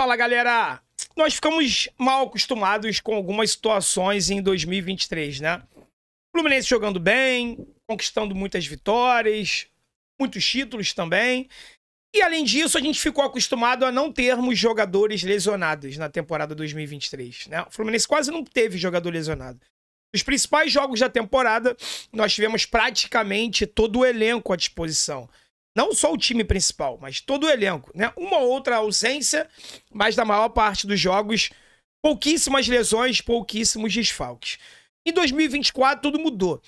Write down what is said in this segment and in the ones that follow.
Fala galera! Nós ficamos mal acostumados com algumas situações em 2023, né? Fluminense jogando bem, conquistando muitas vitórias, muitos títulos também. E além disso, a gente ficou acostumado a não termos jogadores lesionados na temporada 2023. Né? O Fluminense quase não teve jogador lesionado. Nos principais jogos da temporada, nós tivemos praticamente todo o elenco à disposição não só o time principal, mas todo o elenco, né? Uma ou outra ausência, mas na maior parte dos jogos, pouquíssimas lesões, pouquíssimos desfalques. Em 2024 tudo mudou.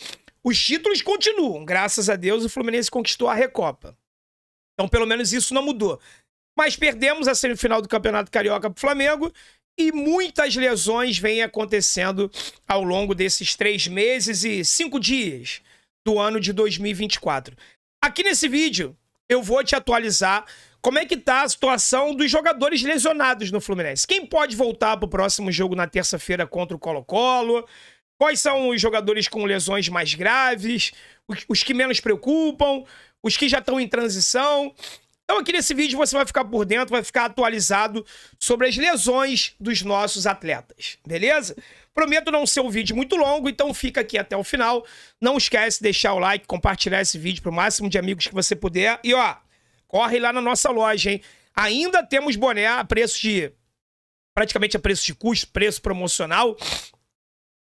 Os títulos continuam, graças a Deus o Fluminense conquistou a Recopa. Então pelo menos isso não mudou. Mas perdemos a semifinal do Campeonato Carioca para o Flamengo e muitas lesões vêm acontecendo ao longo desses três meses e cinco dias do ano de 2024. Aqui nesse vídeo, eu vou te atualizar como é que tá a situação dos jogadores lesionados no Fluminense. Quem pode voltar pro próximo jogo na terça-feira contra o Colo-Colo? Quais são os jogadores com lesões mais graves? Os, os que menos preocupam? Os que já estão em transição? Então aqui nesse vídeo você vai ficar por dentro, vai ficar atualizado sobre as lesões dos nossos atletas, beleza? Prometo não ser um vídeo muito longo, então fica aqui até o final. Não esquece de deixar o like, compartilhar esse vídeo para o máximo de amigos que você puder. E ó, corre lá na nossa loja, hein? Ainda temos boné a preço de... Praticamente a preço de custo, preço promocional.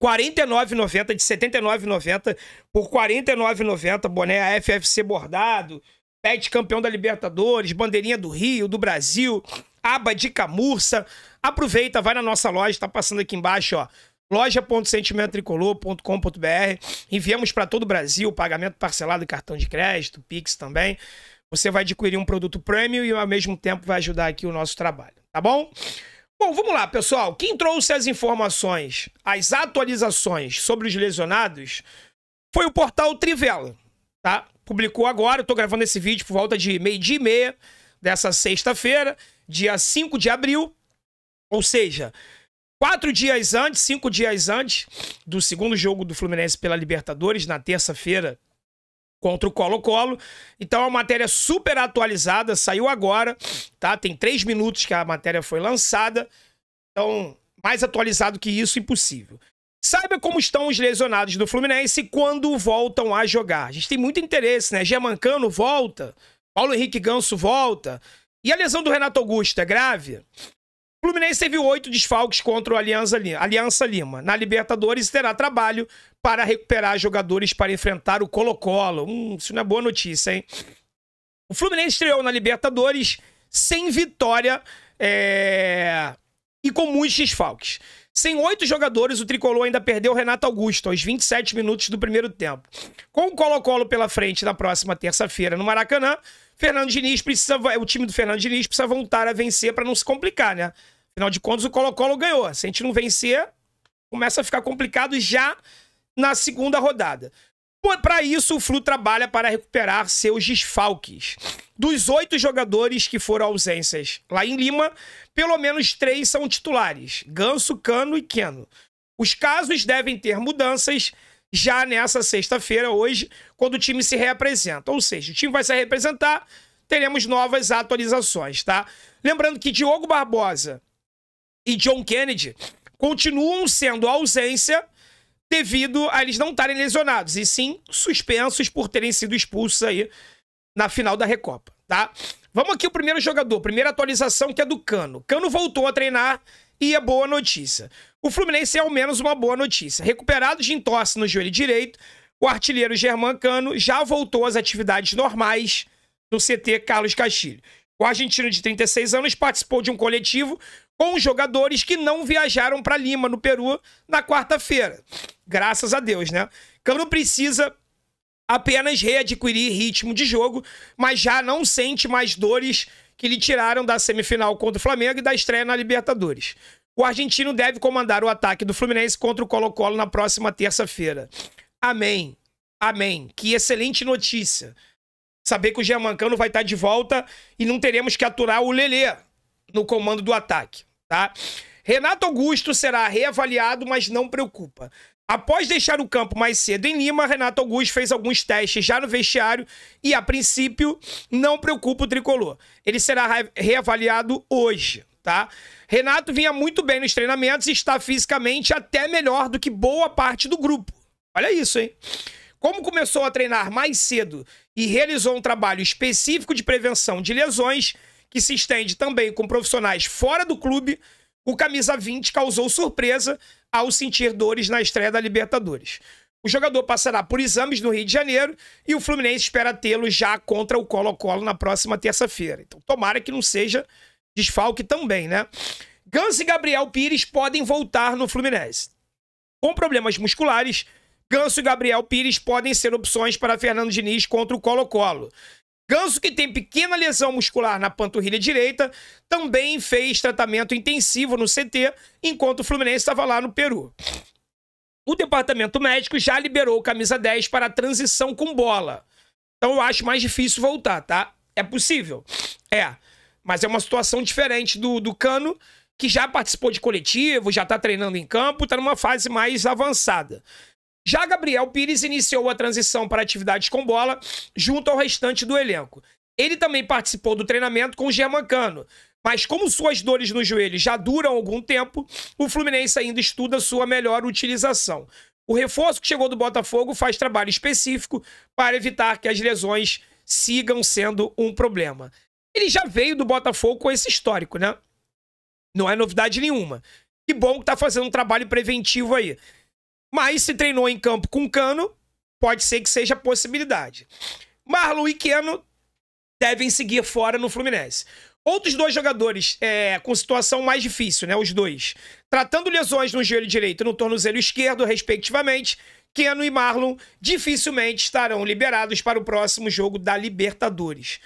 R$ 49,90, de R$ 79,90 por R$ 49,90, boné FFC bordado, Pet campeão da Libertadores, bandeirinha do Rio, do Brasil, aba de camurça. Aproveita, vai na nossa loja, tá passando aqui embaixo, ó loja.sentimentotricolor.com.br. Enviamos para todo o Brasil, pagamento parcelado, cartão de crédito, Pix também. Você vai adquirir um produto premium e ao mesmo tempo vai ajudar aqui o nosso trabalho, tá bom? Bom, vamos lá, pessoal. Quem trouxe as informações, as atualizações sobre os lesionados foi o portal Trivela, tá? publicou agora. Eu tô gravando esse vídeo por volta de meio-dia e meia dessa sexta-feira, dia 5 de abril. Ou seja, quatro dias antes, cinco dias antes do segundo jogo do Fluminense pela Libertadores, na terça-feira, contra o Colo-Colo. Então é uma matéria super atualizada, saiu agora, tá? Tem três minutos que a matéria foi lançada. Então, mais atualizado que isso, impossível. Saiba como estão os lesionados do Fluminense quando voltam a jogar. A gente tem muito interesse, né? Germancano volta, Paulo Henrique Ganso volta. E a lesão do Renato Augusto é grave? O Fluminense teve oito desfalques contra o Aliança Lima, Na Libertadores terá trabalho para recuperar jogadores para enfrentar o Colo-Colo. Hum, isso não é boa notícia, hein? O Fluminense estreou na Libertadores sem vitória é... e com muitos desfalques. Sem oito jogadores, o tricolor ainda perdeu o Renato Augusto aos 27 minutos do primeiro tempo. Com o Colo-Colo pela frente na próxima terça-feira no Maracanã, Fernando Diniz precisa, o time do Fernando Diniz precisa voltar a vencer para não se complicar, né? Afinal de contas, o Colo-Colo ganhou. Se a gente não vencer, começa a ficar complicado já na segunda rodada. Para isso, o Flu trabalha para recuperar seus desfalques. Dos oito jogadores que foram ausências lá em Lima, pelo menos três são titulares: Ganso, Cano e Keno. Os casos devem ter mudanças já nessa sexta-feira, hoje, quando o time se reapresenta. Ou seja, o time vai se representar, teremos novas atualizações, tá? Lembrando que Diogo Barbosa e John Kennedy continuam sendo ausência devido a eles não estarem lesionados, e sim suspensos por terem sido expulsos aí na final da Recopa, tá? Vamos aqui o primeiro jogador, primeira atualização que é do Cano. Cano voltou a treinar e é boa notícia. O Fluminense é ao menos uma boa notícia. Recuperado de entorse no joelho direito, o artilheiro Germán Cano já voltou às atividades normais no CT Carlos Castilho. O argentino de 36 anos participou de um coletivo com os jogadores que não viajaram para Lima, no Peru, na quarta-feira. Graças a Deus, né? Cano precisa apenas readquirir ritmo de jogo, mas já não sente mais dores que lhe tiraram da semifinal contra o Flamengo e da estreia na Libertadores. O argentino deve comandar o ataque do Fluminense contra o Colo-Colo na próxima terça-feira. Amém. Amém. Que excelente notícia. Saber que o Germancano vai estar de volta e não teremos que aturar o Lelê no comando do ataque, tá? Renato Augusto será reavaliado, mas não preocupa. Após deixar o campo mais cedo em Lima, Renato Augusto fez alguns testes já no vestiário e, a princípio, não preocupa o tricolor. Ele será reavaliado hoje, tá? Renato vinha muito bem nos treinamentos e está fisicamente até melhor do que boa parte do grupo. Olha isso, hein? Como começou a treinar mais cedo e realizou um trabalho específico de prevenção de lesões, que se estende também com profissionais fora do clube, o camisa 20 causou surpresa ao sentir dores na estreia da Libertadores. O jogador passará por exames no Rio de Janeiro e o Fluminense espera tê-lo já contra o Colo-Colo na próxima terça-feira. Então, tomara que não seja desfalque também, né? Ganso e Gabriel Pires podem voltar no Fluminense. Com problemas musculares, Ganso e Gabriel Pires podem ser opções para Fernando Diniz contra o Colo-Colo. Ganso, que tem pequena lesão muscular na panturrilha direita, também fez tratamento intensivo no CT, enquanto o Fluminense estava lá no Peru. O departamento médico já liberou o camisa 10 para a transição com bola. Então eu acho mais difícil voltar, tá? É possível. É. Mas é uma situação diferente do, do Cano, que já participou de coletivo, já tá treinando em campo, tá numa fase mais avançada. Já Gabriel Pires iniciou a transição para atividades com bola junto ao restante do elenco. Ele também participou do treinamento com o Germancano, mas como suas dores no joelho já duram algum tempo, o Fluminense ainda estuda sua melhor utilização. O reforço que chegou do Botafogo faz trabalho específico para evitar que as lesões sigam sendo um problema. Ele já veio do Botafogo com esse histórico, né? Não é novidade nenhuma. Que bom que tá fazendo um trabalho preventivo aí. Mas se treinou em campo com cano, pode ser que seja possibilidade. Marlon e Keno devem seguir fora no Fluminense. Outros dois jogadores é, com situação mais difícil, né? Os dois. Tratando lesões no joelho direito e no tornozelo esquerdo, respectivamente, Keno e Marlon dificilmente estarão liberados para o próximo jogo da Libertadores.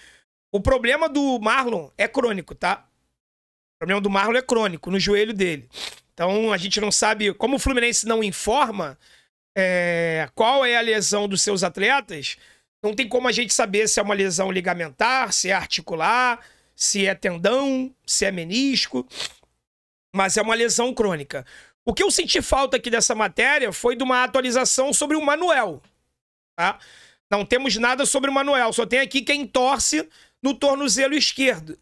O problema do Marlon é crônico, tá? O problema do Marlon é crônico no joelho dele. Então a gente não sabe, como o Fluminense não informa é, qual é a lesão dos seus atletas, não tem como a gente saber se é uma lesão ligamentar, se é articular, se é tendão, se é menisco, mas é uma lesão crônica. O que eu senti falta aqui dessa matéria foi de uma atualização sobre o Manuel. Tá? Não temos nada sobre o Manuel, só tem aqui quem torce no tornozelo esquerdo.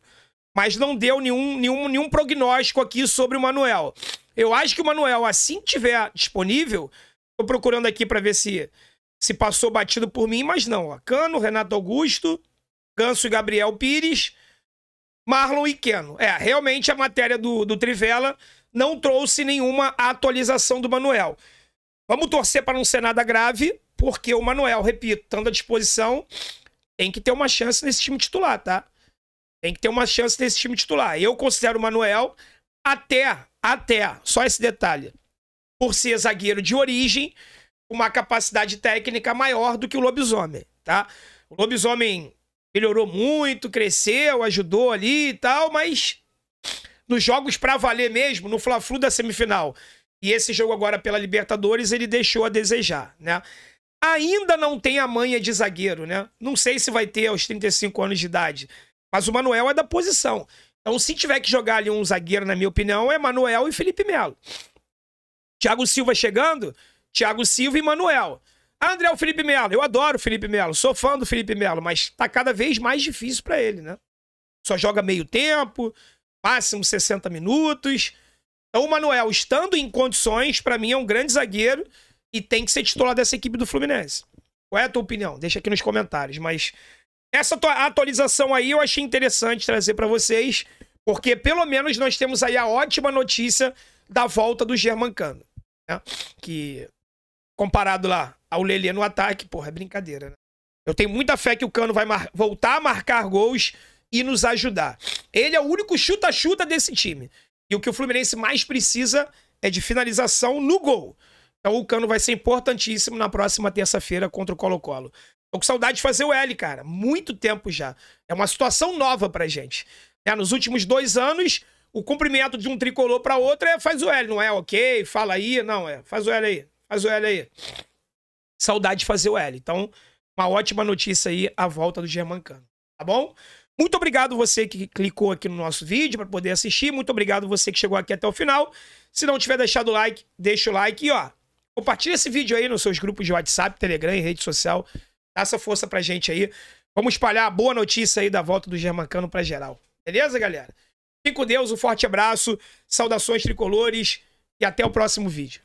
Mas não deu nenhum, nenhum, nenhum prognóstico aqui sobre o Manuel. Eu acho que o Manuel, assim que tiver disponível, tô procurando aqui para ver se se passou batido por mim, mas não. Ó. Cano, Renato Augusto, Ganso e Gabriel Pires, Marlon e Keno. É, realmente a matéria do, do Trivela não trouxe nenhuma atualização do Manuel. Vamos torcer para não ser nada grave, porque o Manuel, repito, estando à disposição, tem que ter uma chance nesse time titular, tá? Tem que ter uma chance nesse time titular. Eu considero o Manuel até, até, só esse detalhe. Por ser zagueiro de origem, uma capacidade técnica maior do que o lobisomem, tá? O lobisomem melhorou muito, cresceu, ajudou ali e tal, mas nos jogos para valer mesmo, no Fla-Flu da semifinal e esse jogo agora pela Libertadores, ele deixou a desejar, né? Ainda não tem a manha de zagueiro, né? Não sei se vai ter aos 35 anos de idade, mas o Manuel é da posição. Então, se tiver que jogar ali um zagueiro, na minha opinião, é Manuel e Felipe Melo. Thiago Silva chegando, Thiago Silva e Manuel. Ah, André o Felipe Melo, eu adoro o Felipe Melo, sou fã do Felipe Melo, mas tá cada vez mais difícil para ele, né? Só joga meio tempo, máximo 60 minutos. Então o Manuel, estando em condições, para mim é um grande zagueiro e tem que ser titular dessa equipe do Fluminense. Qual é a tua opinião? Deixa aqui nos comentários, mas essa atualização aí eu achei interessante trazer para vocês, porque pelo menos nós temos aí a ótima notícia da volta do Germancano, né? que comparado lá ao Lelê no ataque, porra, é brincadeira, né? Eu tenho muita fé que o Cano vai voltar a marcar gols e nos ajudar. Ele é o único chuta-chuta desse time. E o que o Fluminense mais precisa é de finalização no gol. Então o Cano vai ser importantíssimo na próxima terça-feira contra o Colo-Colo. Tô com saudade de fazer o L, cara. Muito tempo já. É uma situação nova pra gente. É, nos últimos dois anos, o cumprimento de um tricolor para outro é faz o L, não é ok, fala aí, não, é faz o L aí, faz o L aí. Saudade de fazer o L. Então, uma ótima notícia aí a volta do Germancano, tá bom? Muito obrigado você que clicou aqui no nosso vídeo para poder assistir, muito obrigado você que chegou aqui até o final. Se não tiver deixado o like, deixa o like e ó, compartilha esse vídeo aí nos seus grupos de WhatsApp, Telegram e rede social. Dá essa força pra gente aí. Vamos espalhar a boa notícia aí da volta do Germancano pra geral. Beleza, galera? Fique com Deus, um forte abraço, saudações tricolores e até o próximo vídeo.